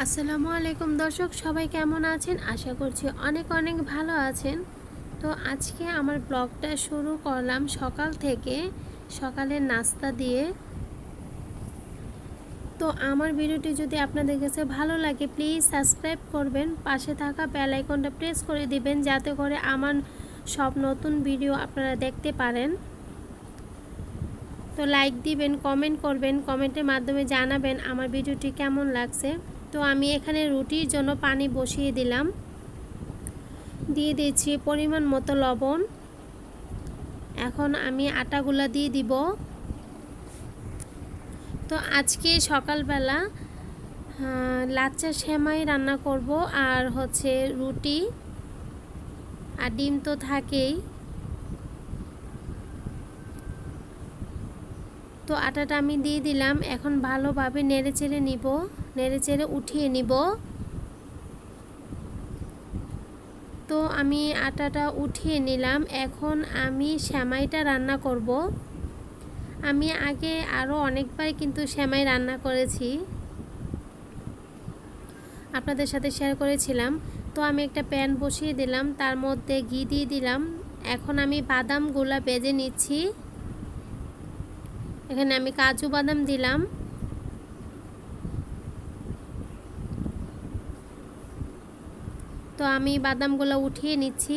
আসসালামু আলাইকুম দর্শক সবাই কেমন আছেন আশা করছি অনেক অনেক ভালো আছেন তো আজকে আমার ব্লগটা শুরু করলাম সকাল থেকে সকালের নাস্তা দিয়ে তো আমার ভিডিওটি যদি আপনাদের কাছে ভালো লাগে প্লিজ সাবস্ক্রাইব করবেন পাশে থাকা আইকনটা প্রেস করে দিবেন যাতে করে আমার সব নতুন ভিডিও আপনারা দেখতে পারেন তো লাইক দিবেন কমেন্ট করবেন কমেন্টের মাধ্যমে জানাবেন আমার ভিডিওটি কেমন লাগছে তো আমি এখানে রুটির জন্য পানি বসিয়ে দিলাম দিয়ে দিয়েছি পরিমাণ মতো লবণ এখন আমি আটাগুলা দিয়ে দিব তো আজকে সকালবেলা লাচ্চা সেমাই রান্না করব আর হচ্ছে রুটি আর ডিম তো থাকেই তো আটাটা আমি দিয়ে দিলাম এখন ভালোভাবে নেড়ে চেড়ে নিব নেড়ে চেড়ে উঠিয়ে নিব তো আমি আটাটা উঠিয়ে নিলাম এখন আমি শ্যামাইটা রান্না করব আমি আগে আরও অনেকবার কিন্তু শ্যামাই রান্না করেছি আপনাদের সাথে শেয়ার করেছিলাম তো আমি একটা প্যান বসিয়ে দিলাম তার মধ্যে ঘি দিয়ে দিলাম এখন আমি বাদামগুলো বেজে নিচ্ছি এখানে আমি কাজু বাদাম দিলাম তো আমি বাদামগুলো উঠিয়ে নিচ্ছি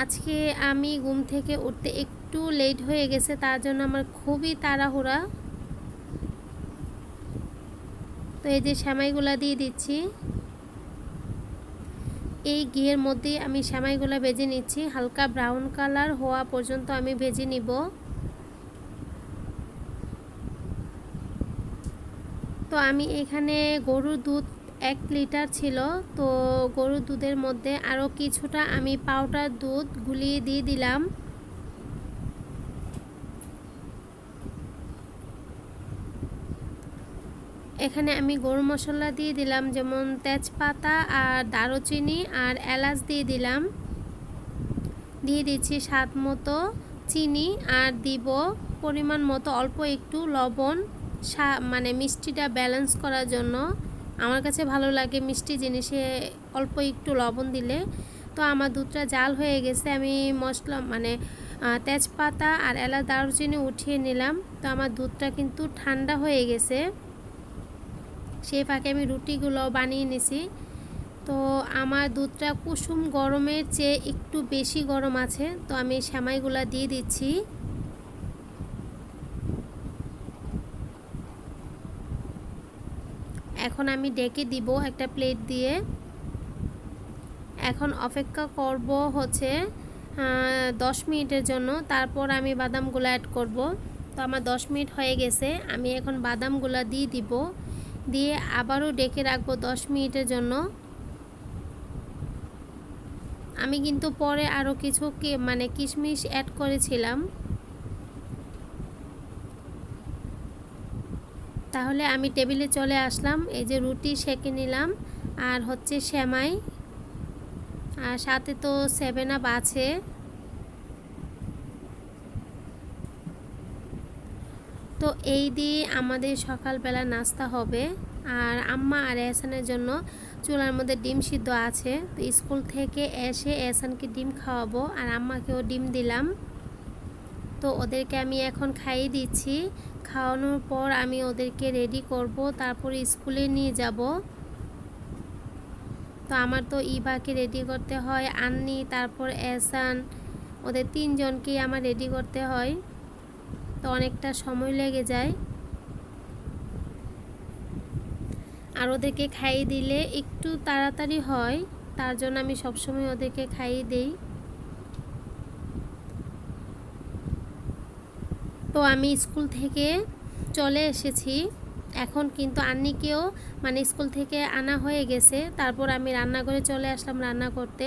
আজকে আমি ঘুম থেকে উঠতে একটু লেট হয়ে গেছে তার জন্য আমার খুবই তাড়াহুড়া তো এই যে সেমাইগুলো দিয়ে দিচ্ছি এই ঘিয়ের মধ্যে আমি সেমাইগুলো ভেজে নিচ্ছি হালকা ব্রাউন কালার হওয়া পর্যন্ত আমি ভেজে নিব তো আমি এখানে গরুর দুধ এক লিটার ছিল তো গরুর দুধের মধ্যে আরও কিছুটা আমি পাউডার দুধ গুলিয়ে দিয়ে দিলাম এখানে আমি গরু মশলা দিয়ে দিলাম যেমন তেজপাতা আর দারুচিনি আর এলাচ দিয়ে দিলাম দিয়ে দিচ্ছি স্বাদ মতো চিনি আর দিব পরিমাণ মতো অল্প একটু লবণ মানে মিষ্টিটা ব্যালেন্স করার জন্য আমার কাছে ভালো লাগে মিষ্টি জিনিসে অল্প একটু লবণ দিলে তো আমার দুধটা জাল হয়ে গেছে আমি মশলা মানে তেজপাতা আর এলা দারুচিনি উঠিয়ে নিলাম তো আমার দুধটা কিন্তু ঠান্ডা হয়ে গেছে সেই ফাঁকে আমি রুটিগুলো বানিয়ে নিছি তো আমার দুধটা কুসুম গরমের চেয়ে একটু বেশি গরম আছে তো আমি শ্যামাইগুলা দিয়ে দিচ্ছি এখন আমি ডেকে দিব একটা প্লেট দিয়ে এখন অপেক্ষা করব হচ্ছে দশ মিনিটের জন্য তারপর আমি বাদামগুলো অ্যাড করব তো আমার দশ মিনিট হয়ে গেছে আমি এখন বাদামগুলো দিয়ে দিব দিয়ে আবারও ডেকে রাখবো দশ মিনিটের জন্য আমি কিন্তু পরে আরও কিছু মানে কিশমিশ অ্যাড করেছিলাম তাহলে আমি টেবিলে চলে আসলাম এই যে রুটি সেঁকে নিলাম আর হচ্ছে শ্যামাই আর সাথে তো সেভেন আপ আছে তো এই দিয়ে আমাদের সকালবেলা নাস্তা হবে আর আম্মা আর এহসানের জন্য চুলার মধ্যে ডিম সিদ্ধ আছে তো স্কুল থেকে এসে এহসানকে ডিম খাওয়াবো আর আম্মাকেও ডিম দিলাম তো ওদেরকে আমি এখন খাইয়ে দিচ্ছি খাওয়ানোর পর আমি ওদেরকে রেডি করব তারপর স্কুলে নিয়ে যাব তো আমার তো ইবাকে রেডি করতে হয় আন্নি তারপর এসান ওদের তিনজনকেই আমার রেডি করতে হয় তো অনেকটা সময় লেগে যায় আর ওদেরকে খাইয়ে দিলে একটু তাড়াতাড়ি হয় তার জন্য আমি সবসময় ওদেরকে খাইয়ে দিই তো আমি স্কুল থেকে চলে এসেছি এখন কিন্তু আন্নিকেও মানে স্কুল থেকে আনা হয়ে গেছে তারপর আমি রান্নাঘরে চলে আসলাম রান্না করতে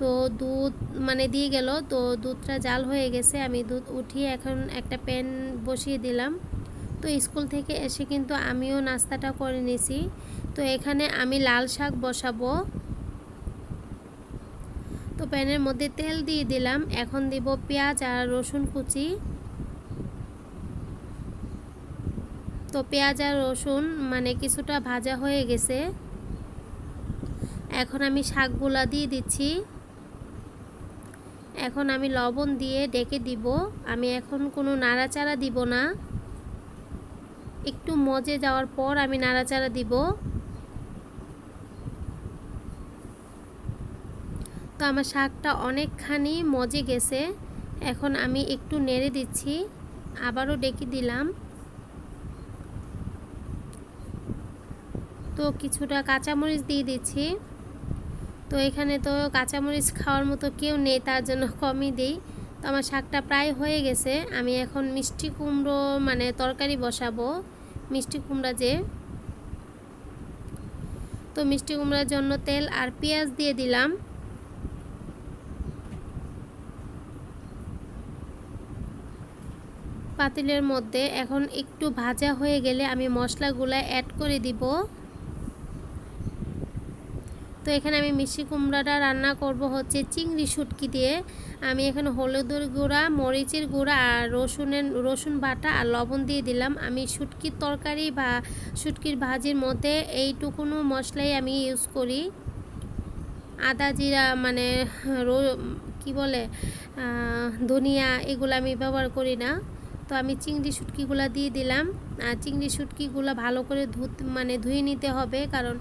তো দুধ মানে দিয়ে গেল তো দুধটা জাল হয়ে গেছে আমি দুধ উঠিয়ে এখন একটা প্যান বসিয়ে দিলাম তো স্কুল থেকে এসে কিন্তু আমিও নাস্তাটা করে নিছি তো এখানে আমি লাল শাক বসাবো তো প্যানের মধ্যে তেল দিয়ে দিলাম এখন দিব পেঁয়াজ আর রসুন কুচি তো পেঁয়াজ আর রসুন মানে কিছুটা ভাজা হয়ে গেছে এখন আমি শাকগুলা দিয়ে দিচ্ছি এখন আমি লবণ দিয়ে ডেকে দিব আমি এখন কোনো নাড়াচাড়া দিব না একটু মজে যাওয়ার পর আমি নাড়াচাড়া দিব তো আমার শাকটা অনেকখানি মজে গেছে এখন আমি একটু নেড়ে দিচ্ছি আবারও ডেকে দিলাম তো কিছুটা কাঁচামরিচ দিয়ে দিচ্ছি তো এখানে তো কাঁচামরিচ খাওয়ার মতো কেউ নেই তার জন্য কমই দিই তো আমার শাকটা প্রায় হয়ে গেছে আমি এখন মিষ্টি কুমড়ো মানে তরকারি বসাবো মিষ্টি কুমড়া যে তো মিষ্টি কুমড়ার জন্য তেল আর পেঁয়াজ দিয়ে দিলাম পাতিলের মধ্যে এখন একটু ভাজা হয়ে গেলে আমি মশলাগুলো অ্যাড করে দিব তো এখানে আমি মিষ্টি কুমড়াটা রান্না করব হচ্ছে চিংড়ি শুটকি দিয়ে আমি এখানে হলুদের গুঁড়া মরিচের গুঁড়া আর রসুনের রসুন বাটা আর লবণ দিয়ে দিলাম আমি শুটকির তরকারি বা শুটকির ভাজির মধ্যে এইটুকুনো মশলাই আমি ইউজ করি আদা জিরা মানে কি বলে ধনিয়া এগুলো আমি ব্যবহার করি না তো আমি চিংড়ি শুটকিগুলো দিয়ে দিলাম আর চিংড়ি শুটকিগুলো ভালো করে ধু মানে ধুয়ে নিতে হবে কারণ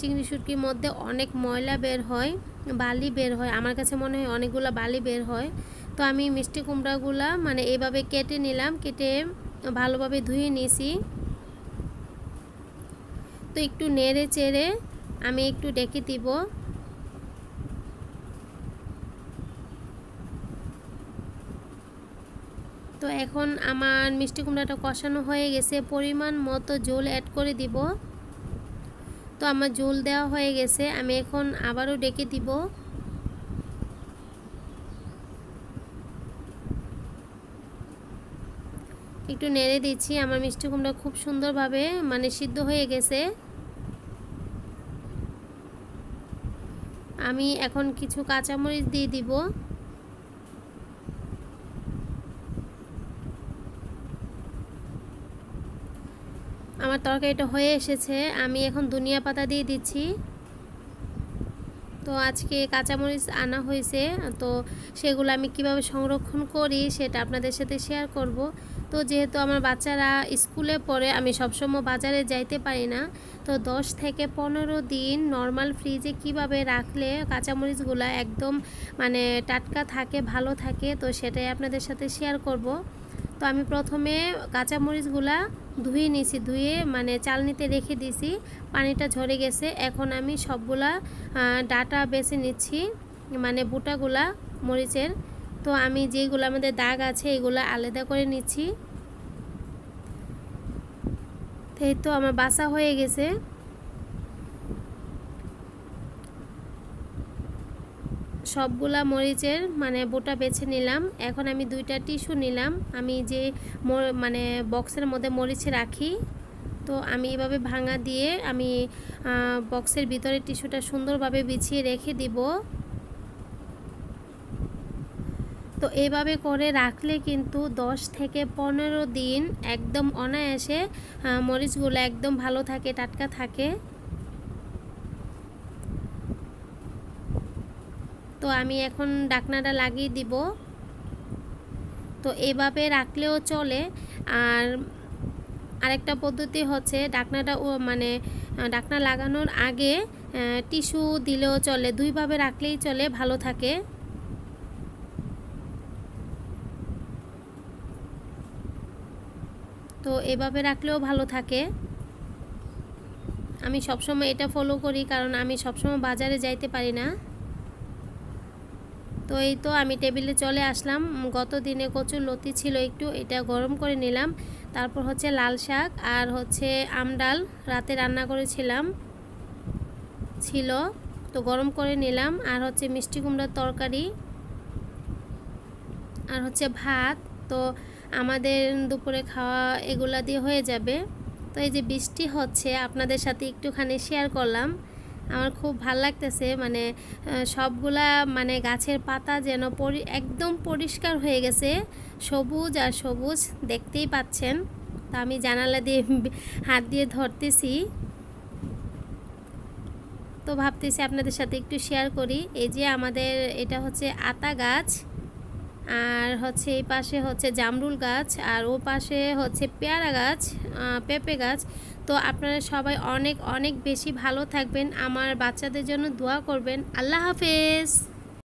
চিংড়ি শুটকির মধ্যে অনেক ময়লা বের হয় বালি বের হয় আমার কাছে মনে হয় অনেকগুলো বালি বের হয় তো আমি মিষ্টি কুমড়াগুলো মানে এভাবে কেটে নিলাম কেটে ভালোভাবে ধুয়ে নিয়েছি তো একটু নেড়ে চেড়ে আমি একটু ডেকে দিব তো এখন আমার মিষ্টি কুমড়াটা কষানো হয়ে গেছে পরিমাণ মতো জল অ্যাড করে দিব তো আমার জল দেওয়া হয়ে গেছে আমি এখন আবারও ডেকে দিব একটু নেড়ে দিচ্ছি আমার মিষ্টি কুমড়া খুব সুন্দরভাবে মানে সিদ্ধ হয়ে গেছে আমি এখন কিছু কাঁচামরিচ দিয়ে দিব আমার তরকারিটা হয়ে এসেছে আমি এখন দুনিয়া পাতা দিয়ে দিচ্ছি তো আজকে কাঁচামরিচ আনা হয়েছে তো সেগুলো আমি কিভাবে সংরক্ষণ করি সেটা আপনাদের সাথে শেয়ার করব তো যেহেতু আমার বাচ্চারা স্কুলে পড়ে আমি সবসময় বাজারে যাইতে পারি না তো 10 থেকে পনেরো দিন নর্মাল ফ্রিজে কিভাবে রাখলে কাঁচামরিচগুলো একদম মানে টাটকা থাকে ভালো থাকে তো সেটাই আপনাদের সাথে শেয়ার করব। তো আমি প্রথমে কাঁচামরিচগুলা ধুয়ে নিয়েছি ধুয়ে মানে চালনিতে রেখে দিয়েছি পানিটা ঝরে গেছে এখন আমি সবগুলা ডাটা বেছে নিচ্ছি মানে বুটাগুলা মরিচের তো আমি যেগুলো আমাদের দাগ আছে এগুলো আলাদা করে নিচ্ছি তো আমার বাসা হয়ে গেছে সবগুলা মরিচের মানে বোটা বেছে নিলাম এখন আমি দুইটা টিস্যু নিলাম আমি যে মানে বক্সের মধ্যে মরিচ রাখি তো আমি এভাবে ভাঙা দিয়ে আমি বক্সের ভিতরে টিস্যুটা সুন্দরভাবে বিছিয়ে রেখে দিব তো এভাবে করে রাখলে কিন্তু দশ থেকে পনেরো দিন একদম অনায়াসে মরিচগুলো একদম ভালো থাকে টাটকা থাকে তো আমি এখন ডাকনাটা লাগিয়ে দিব তো এভাবে রাখলেও চলে আর আরেকটা পদ্ধতি হচ্ছে ডাকনাটা মানে ডাকনা লাগানোর আগে টিস্যু দিলেও চলে দুইভাবে রাখলেই চলে ভালো থাকে তো এভাবে রাখলেও ভালো থাকে আমি সবসময় এটা ফলো করি কারণ আমি সবসময় বাজারে যাইতে পারি না তো এই তো আমি টেবিলে চলে আসলাম গত দিনে কচুর লতি ছিল একটু এটা গরম করে নিলাম তারপর হচ্ছে লাল শাক আর হচ্ছে আমডাল রাতে রান্না করেছিলাম ছিল তো গরম করে নিলাম আর হচ্ছে মিষ্টি কুমড়ার তরকারি আর হচ্ছে ভাত তো আমাদের দুপুরে খাওয়া এগুলা দিয়ে হয়ে যাবে তো এই যে বৃষ্টি হচ্ছে আপনাদের সাথে একটুখানি শেয়ার করলাম আমার খুব ভাল লাগতেছে মানে সবগুলা মানে গাছের পাতা যেন পরি একদম পরিষ্কার হয়ে গেছে সবুজ আর সবুজ দেখতেই পাচ্ছেন তা আমি জানালা দিয়ে হাত দিয়ে ধরতেছি তো ভাবতেছি আপনাদের সাথে একটু শেয়ার করি এই যে আমাদের এটা হচ্ছে আতা গাছ আর হচ্ছে এই পাশে হচ্ছে জামরুল গাছ আর ও পাশে হচ্ছে পেয়ারা গাছ পেঁপে গাছ তো আপনারা সবাই অনেক অনেক বেশি ভালো থাকবেন আমার বাচ্চাদের জন্য দোয়া করবেন আল্লাহ হাফেজ